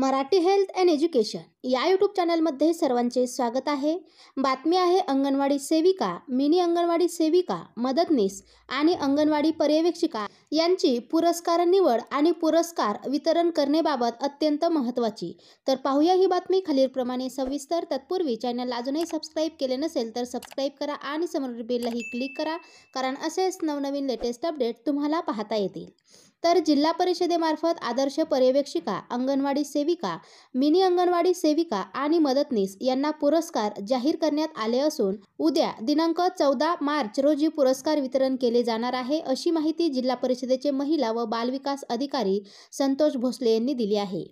Marathi health and education या YouTube चॅनलमध्ये सर्वांचे स्वागत आहे बातमी आहे अंगणवाडी सेविका मिनी अंगणवाडी सेविका मदतनीस आणि अंगणवाडी पर्यवेक्षिका यांची पुरस्कार निवड आणि पुरस्कार वितरण करणेबाबत अत्यंत महत्त्वाची तर पाहूया ही बातमी खालीलप्रमाणे सविस्तर तत्पूर्वी चॅनल अजूनही सबस्क्राईब केले नसेल तर सबस्क्राईब करा आणि समोर बिलही क्लिक करा कारण असेच नवनवीन लेटेस्ट अपडेट तुम्हाला पाहता येतील तर जिल्हा परिषदेमार्फत आदर्श पर्यवेक्षिका अंगणवाडी सेविका मिनी अंगणवाडी सेविका आणि मदतनीस यांना पुरस्कार जाहीर करण्यात आले असून उद्या दिनांक चौदा मार्च रोजी पुरस्कार वितरण केले जाणार आहे अशी माहिती जिल्हा परिषदेचे महिला व बालविकास अधिकारी संतोष भोसले यांनी दिली आहे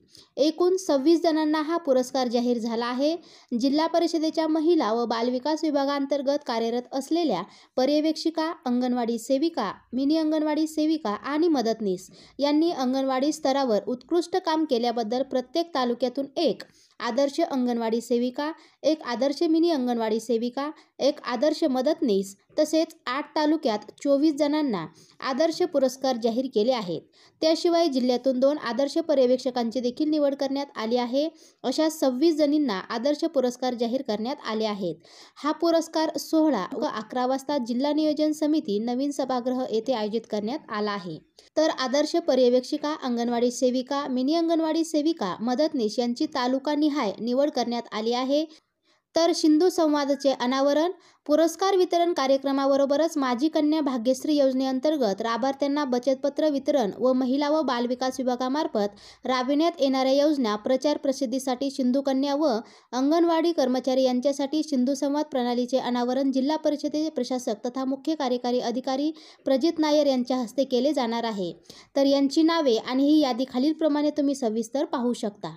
एकूण सव्वीस जणांना हा पुरस्कार जाहीर झाला आहे जिल्हा परिषदेच्या महिला व बालविकास विभागांतर्गत कार्यरत असलेल्या पर्यवेक्षिका अंगणवाडी सेविका मिनी अंगणवाडी सेविका आणि मदतनीस यांनी अंगणवाडी स्तरावर उत्कृष्ट काम केल्याबद्दल प्रत्येक तालुक्यातून एक आदर्श अंगणवाडी सेविका एक आदर्श मिनी अंगणवाडी सेविका एक आदर्श मदतनीस तसेच आठ तालुक्यात चोवीस जणांना आदर्श पुरस्कार जाहीर केले आहेत त्याशिवाय जिल्ह्यातून दोन आदर्श पर्यवेक्षकांची देखील निवड करण्यात आली आहे अशा सव्वीस जणींना आदर्श पुरस्कार जाहीर करण्यात आले आहेत हा पुरस्कार सोहळा व अकरा वाजता जिल्हा नियोजन समिती नवीन सभागृह येथे आयोजित करण्यात आला आहे तर आदर्श पर्यवेक्षिका अंगणवाडी सेविका मिनी अंगणवाडी सेविका मदतनीस यांची तालुका हाय निवड करण्यात आली आहे तर सिंधू संवादचे अनावरण पुरस्कार वितरण कार्यक्रमाबरोबरच माजी कन्या भाग्यश्री योजनेअंतर्गत लाभार्थ्यांना बचतपत्र वितरण व महिला व बालविकास विभागामार्फत राबविण्यात येणाऱ्या योजना प्रचार प्रसिद्धीसाठी सिंधू कन्या व अंगणवाडी कर्मचारी यांच्यासाठी सिंधू संवाद प्रणालीचे अनावरण जिल्हा परिषदेचे प्रशासक तथा मुख्य कार्यकारी अधिकारी प्रजित नायर यांच्या हस्ते केले जाणार आहे तर यांची नावे आणि ही यादी खालीलप्रमाणे तुम्ही सविस्तर पाहू शकता